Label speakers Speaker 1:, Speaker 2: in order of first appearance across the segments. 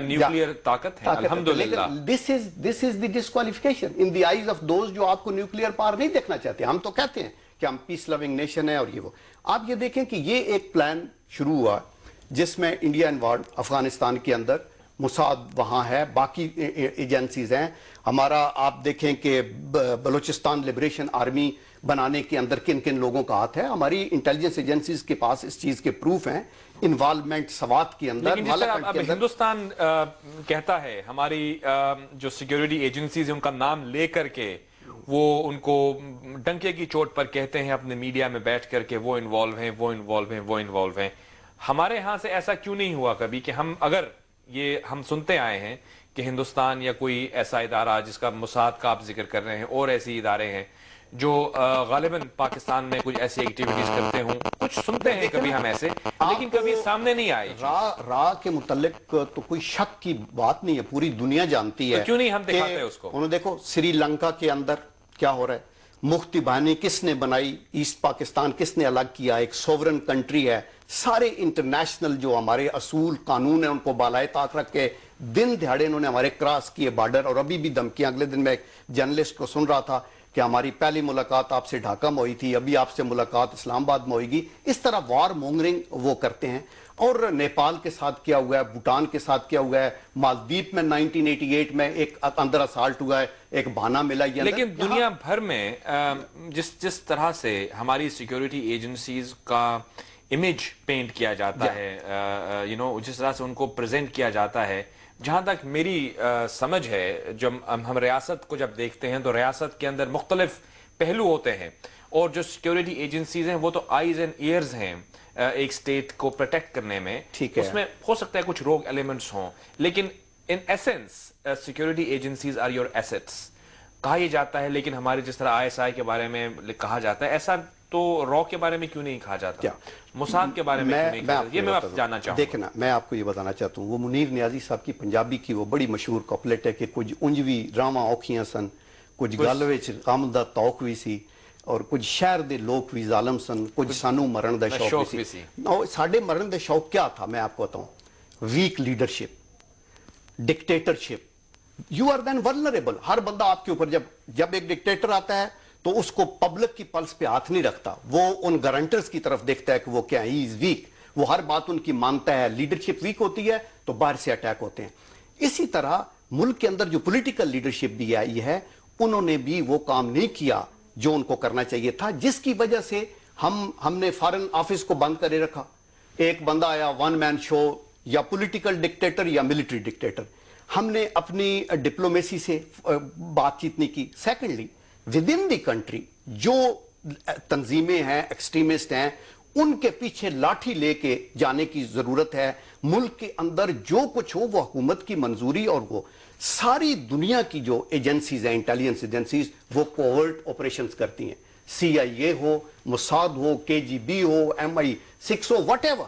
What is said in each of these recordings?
Speaker 1: nuclear ताकत है अल्हम्दुलिल्लाह
Speaker 2: this is this is the disqualification in the eyes of those जो आपको न्यूक्लियर पावर नहीं देखना चाहते हम तो कहते हैं कि हम पीस लविंग नेशन है और ये वो आप ये देखें कि ये एक प्लान शुरू हुआ जिसमें इंडिया इन्वॉल्व अफगानिस्तान के अंदर मुसाद वहाँ है बाकी एजेंसीज हैं हमारा आप देखें कि बलूचिस्तान लिबरेशन आर्मी बनाने के अंदर किन किन लोगों का हाथ है हमारी इंटेलिजेंस एजेंसीज के पास इस चीज़ के प्रूफ हैं इन्वॉल्वमेंट सवाद के अंदर
Speaker 1: हिंदुस्तान कहता है हमारी जो सिक्योरिटी एजेंसीज उनका नाम लेकर के वो उनको डंके की चोट पर कहते हैं अपने मीडिया में बैठ करके वो इन्वॉल्व हैं वो इन्वॉल्व हैं वो इन्वॉल्व हैं हमारे यहाँ से ऐसा क्यों नहीं हुआ कभी कि हम अगर ये हम सुनते आए हैं कि हिंदुस्तान या कोई ऐसा इदारा जिसका मुसाद का आप जिक्र कर रहे हैं और ऐसे इदारे हैं जो गालिबा पाकिस्तान में कुछ ऐसी एक्टिविटीज करते हूँ कुछ सुनते हैं कभी हम ऐसे लेकिन कभी सामने नहीं आए
Speaker 2: रा रा के मुतलक तो कोई शक की बात नहीं है पूरी दुनिया जानती तो है तो क्यों नहीं हम दिखाते हैं उसको उन्होंने देखो श्रीलंका के अंदर क्या हो रहा है मुख्ती बानी किसने बनाई ईस्ट पाकिस्तान किसने अलग किया एक सोवरन कंट्री है सारे इंटरनेशनल जो हमारे असूल कानून है उनको बालाए ताक रख के दिन दिहाड़े इन्होंने हमारे क्रॉस किए बॉर्डर और अभी भी धमकियां अगले दिन मैं एक जर्नलिस्ट को सुन रहा था कि हमारी पहली मुलाकात आपसे ढाका में हुई थी अभी आपसे मुलाकात इस्लामाबाद में होगी इस तरह वार मोंगरिंग वो करते हैं और नेपाल के साथ क्या हुआ है भूटान के साथ क्या हुआ है मालदीप में 1988 में एक अंदर असाल्ट हुआ है एक बहाना मिला ये लेकिन
Speaker 1: दुनिया भर में जिस जिस तरह से हमारी सिक्योरिटी एजेंसीज का इमेज पेंट किया जाता है यू नो जिस तरह से उनको प्रेजेंट किया जाता है जहां तक मेरी आ, समझ है जब हम, हम रियासत को जब देखते हैं तो रियासत के अंदर मुख्तलिफ पहलू होते हैं और जो सिक्योरिटी एजेंसीज हैं वो तो आईज एंड ईयर्स हैं एक स्टेट को प्रोटेक्ट करने में ठीक है उसमें हो सकता है कुछ रोग एलिमेंट्स हों लेकिन in essence security agencies are your assets कहा यह जाता है लेकिन हमारे जिस तरह आईएसआई के बारे में कहा जाता है ऐसा तो रॉ के बारे में क्यों नहीं कहा जाता क्या मुसाद के बारे में मैं, मैं ये मैं जानना चाहूँ देखना
Speaker 2: मैं आपको ये बताना चाहता हूँ वो मुनीर न्याजी साहब की पंजाबी की वो बड़ी मशहूर कॉपलेट है कि कुछ उंजवी रामा औखियां सन कुछ गल विच दा तौक भी सी और कुछ शहर के लोग भी जालम सन कुछ सानू मरण का शौक ਵੀ ਸੀ ਸਾਡੇ ਮਰਨ ਦਾ ਸ਼ੌਕ ਕੀ ਥਾ ਮੈਂ ਆਪਕੋ ਬਤਾਉਂ weak dictatorship you are then vulnerable हर बंदा आपके ऊपर जब जब एक डिक्टेटर आता है तो उसको पब्लिक की पल्स पे हाथ नहीं रखता वो उन गारंटर्स की तरफ देखता है कि वो क्या ही इज वीक वो हर बात उनकी मानता है लीडरशिप वीक होती है तो बाहर से अटैक होते हैं इसी तरह मुल्क के अंदर जो पॉलिटिकल लीडरशिप भी आई है उन्होंने भी वो काम नहीं किया जो उनको करना चाहिए था जिसकी वजह से हम हमने फॉरेन ऑफिस को बंद करे रखा एक बंदा आया वन मैन शो या पॉलिटिकल डिक्टेटर या मिलिट्री डिक्टेटर हमने अपनी डिप्लोमेसी से बातचीत नहीं की secondly within the country जो तंजीमें हैं एक्सट्रीमिस्ट हैं उनके पीछे लाठी लेके जाने की जरूरत है मुल्क के अंदर जो कुछ हो वो हुकूमत की मंजूरी और वो सारी दुनिया की जो एजेंसीज हैं इंटेलिजेंस एजेंसीज वो कोवर्ट ऑपरेशन करती हैं सी आई ए हो मुसाद हो के जी बी हो एम आई सिक्स हो वट एवर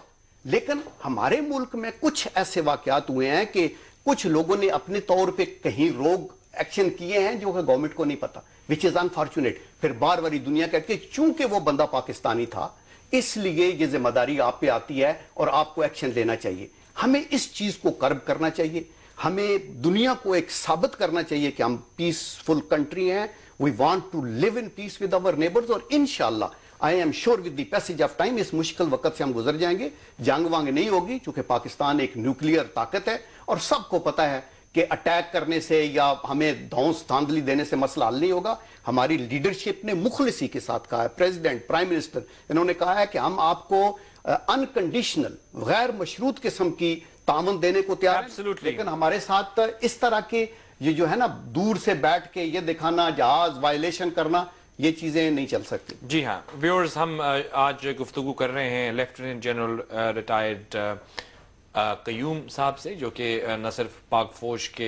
Speaker 2: लेकिन हमारे मुल्क में कुछ ऐसे वाकत हुए हैं कि कुछ लोगों ने अपने तौर पे कहीं रोग एक्शन किए हैं जो कि गवर्नमेंट को नहीं पता विच इज अनफॉर्चुनेट फिर बार बार दुनिया कहती है चूंकि वो बंदा पाकिस्तानी था इसलिए ये जिम्मेदारी आप पे आती है और आपको एक्शन लेना चाहिए हमें इस चीज को कर्ब करना चाहिए हमें दुनिया को एक साबित करना चाहिए कि हम पीसफुल कंट्री हैं we want to live in peace with our neighbours और इनशाला I am sure with the passage of time इस मुश्किल वक्त से हम गुजर जाएंगे जंग वांग नहीं होगी चूंकि पाकिस्तान एक न्यूक्लियर ताकत है और सबको पता है कि अटैक करने से या हमें धौस धांधली देने से मसला हल नहीं होगा हमारी लीडरशिप ने मुखलसी के साथ कहा है प्रेजिडेंट प्राइम मिनिस्टर इन्होंने कहा है कि हम आपको अनकंडीशनल गैर मशरूत किस्म की तामन देने को तैयार लेकिन हमारे साथ इस तरह के ये जो है ना दूर से बैठ के ये दिखाना जहाज वायलेशन करना ये चीज़ें नहीं चल सकती जी हाँ
Speaker 1: व्यूअर्स हम आज गुफ्तु कर रहे हैं लेफ्टिनेंट जनरल रिटायर्ड कयूम साहब से जो कि न सिर्फ पाक फौज के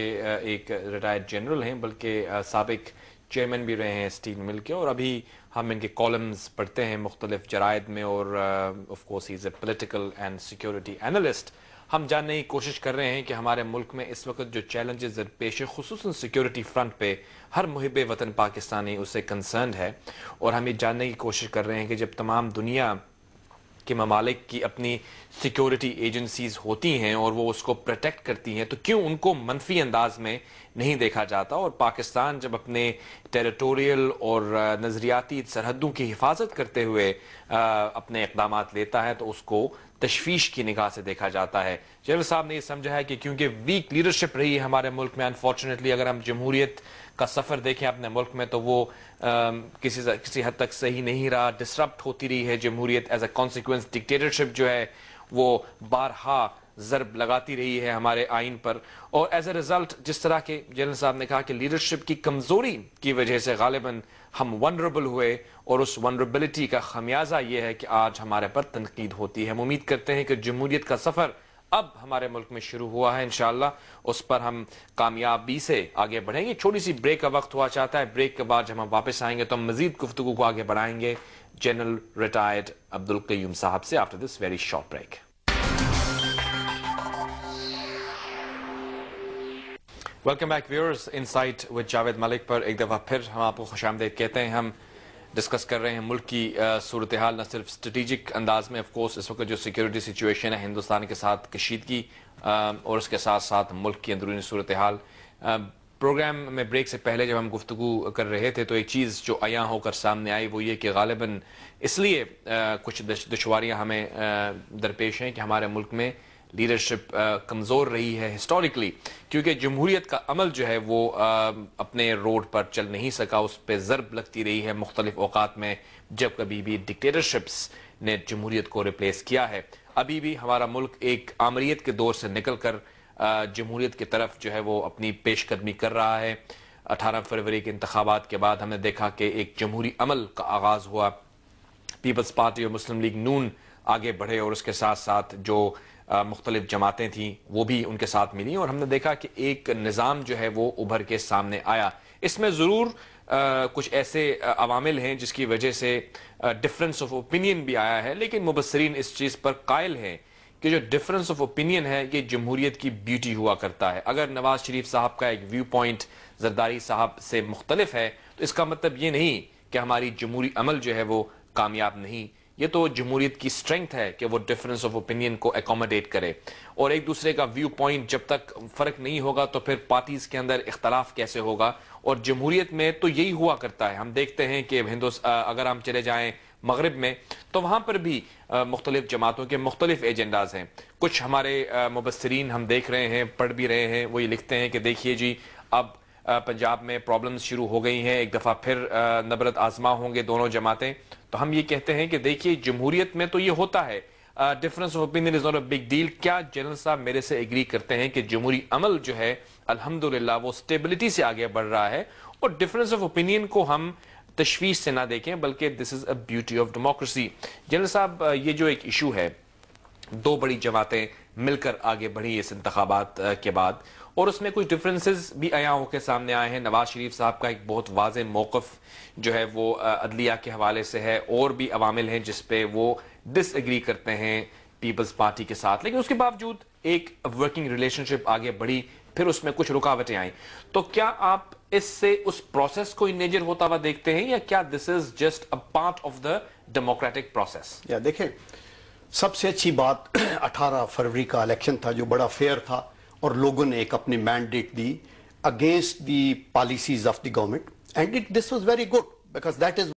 Speaker 1: एक रिटायर्ड जनरल हैं बल्कि सबक चेयरमैन भी रहे हैं स्टील मिल के और अभी हम इनके कॉलम्स पढ़ते हैं मुख्तलिफ जरायद में और of is a political and security analyst हम जानने की कोशिश कर रहे हैं कि हमारे मुल्क में इस वक्त जो चैलेंजेस दरपेश है खसूस सिक्योरिटी फ्रंट पे हर मुहब वतन पाकिस्तानी उससे कंसर्न है और हम ये जानने की कोशिश कर रहे हैं कि जब तमाम दुनिया के ममालिक की अपनी सिक्योरिटी एजेंसीज होती हैं और वो उसको प्रोटेक्ट करती हैं तो क्यों उनको मनफी अंदाज में नहीं देखा जाता और पाकिस्तान जब अपने टेरिटोरियल और नज़रियाती सरहदों की हिफाजत करते हुए अपने इकदाम लेता है तो उसको तशवीश की निगाह से देखा जाता है जनरल साहब ने यह समझा है कि क्योंकि वीक लीडरशिप रही है हमारे मुल्क में अनफॉर्चुनेटली अगर हम जमहूरियत का सफ़र देखें अपने मुल्क में तो वो आ, किसी किसी हद तक सही नहीं रहा डिसरप्ट होती रही है जमहूरियत एज ए कॉन्सिक्वेंस डिक्टेटरशिप जो है वो बारहा ज़रब लगाती रही है हमारे आइन पर और एज ए रिज़ल्ट जिस तरह के जनरल साहब ने कहा कि लीडरशिप की कमज़ोरी की वजह से गालिबा हम वनरेबल हुए और उस वनरेबिलिटी का खमियाजा यह है कि आज हमारे पर तनकीद होती है हम उम्मीद करते हैं कि जमहूरियत का सफ़र अब हमारे मुल्क में शुरू हुआ है इनशाला उस पर हम कामयाबी से आगे बढ़ेंगे छोटी सी ब्रेक का वक्त हुआ चाहता है ब्रेक के बाद जब हम वापस आएंगे तो हम मजीद गुफ्तु को आगे बढ़ाएंगे जनरल रिटायर्ड अब्दुल कयूम साहब से after this very short break welcome back viewers insight with Javed Malik पर एक दफ़ा फिर हम आपको खुश आमदेद कहते हैं हम डिस्कस कर रहे हैं मुल्क की सूरत हाल न सिर्फ स्ट्रेटिजिक अंदाज में ऑफकोर्स इस वक्त जो सिक्योरिटी सिचुएशन है हिंदुस्तान के साथ कशीदगी और उसके साथ साथ मुल्क की अंदरूनी सूरत हाल प्रोग्राम में ब्रेक से पहले जब हम गुफ्तु कर रहे थे तो एक चीज़ जो आया होकर सामने आई वो ये कि गालिबा इसलिए कुछ दुशवारियाँ हमें दरपेश हैं कि हमारे मुल्क में लीडरशिप uh, कमज़ोर रही है हिस्टोरिकली क्योंकि जमहूरीत का अमल जो है वो आ, uh, अपने रोड पर चल नहीं सका उस पर ज़रब लगती रही है मुख्तलिफ अवकात में जब कभी भी डिक्टेटरशिप्स ने जमहूरियत को रिप्लेस किया है अभी भी हमारा मुल्क एक आमरीत के दौर से निकल कर uh, जमहूरीत की तरफ जो है वो अपनी पेशकदमी कर रहा है अठारह फरवरी के इंतबात के बाद हमने देखा कि एक जमहूरी अमल का आगाज़ हुआ पीपल्स पार्टी और मुस्लिम लीग नून आगे बढ़े और उसके साथ साथ जो मुख्तलिफ जमातें थीं वो भी उनके साथ मिली और हमने देखा कि एक निज़ाम जो है वो उभर के सामने आया इसमें ज़रूर कुछ ऐसे अवामिल हैं जिसकी वजह से डिफरेंस ऑफ ओपिनियन भी आया है लेकिन मुबसरीन इस चीज़ पर कायल हैं कि जो डिफरेंस ऑफ ओपिनियन है ये जमहूरीत की ब्यूटी हुआ करता है अगर नवाज शरीफ साहब का एक व्यू पॉइंट जरदारी साहब से मुख्तलिफ है तो इसका मतलब ये नहीं कि हमारी जमहूरी अमल जो है वो कामयाब नहीं ये तो जमहूरीत की स्ट्रेंथ है कि वो डिफरेंस ऑफ ओपिनियन को एकोमोडेट करे और एक दूसरे का व्यू पॉइंट जब तक फर्क नहीं होगा तो फिर पार्टीज के अंदर इख्तलाफ कैसे होगा और जमहूरीत में तो यही हुआ करता है हम देखते हैं कि हिंदुस् अगर हम चले जाएं मगरब में तो वहां पर भी मुख्तलिफ जमातों के मुख्तलिफ एजेंडाज हैं कुछ हमारे मुबसरीन हम देख रहे हैं पढ़ भी रहे हैं वो ये लिखते हैं कि देखिए जी अब पंजाब में प्रॉब्लम्स शुरू हो गई हैं एक दफ़ा फिर नबरत आजमा होंगे दोनों जमातें तो हम ये कहते हैं कि देखिए जमहूरियत में तो ये होता है difference of opinion is not a big deal क्या जनरल साहब मेरे से एग्री करते हैं कि जमहूरी अमल जो है अल्हम्दुलिल्लाह वो स्टेबिलिटी से आगे बढ़ रहा है और डिफरेंस ऑफ ओपिनियन को हम तशवीश से ना देखें बल्कि this is a beauty of democracy general साहब ये जो एक इशू है दो बड़ी जमातें मिलकर आगे बढ़ी इस इंतबात के बाद और उसमें कुछ डिफरेंसेस भी आया होकर सामने आए हैं नवाज शरीफ साहब का एक बहुत वाज मौकफ जो है वो अदलिया के हवाले से है और भी अवामिल हैं जिसपे वो डिसग्री करते हैं पीपल्स पार्टी के साथ लेकिन उसके बावजूद एक वर्किंग रिलेशनशिप आगे बढ़ी फिर उसमें कुछ रुकावटें आई तो क्या आप इससे उस प्रोसेस को इनेजर होता हुआ देखते हैं या क्या this is just a part of the democratic process
Speaker 2: या देखें सबसे अच्छी बात 18 फरवरी का इलेक्शन था जो बड़ा फेयर था और लोगों ने एक अपनी मैंडेट दी against the policies of the government and it this was very good because that is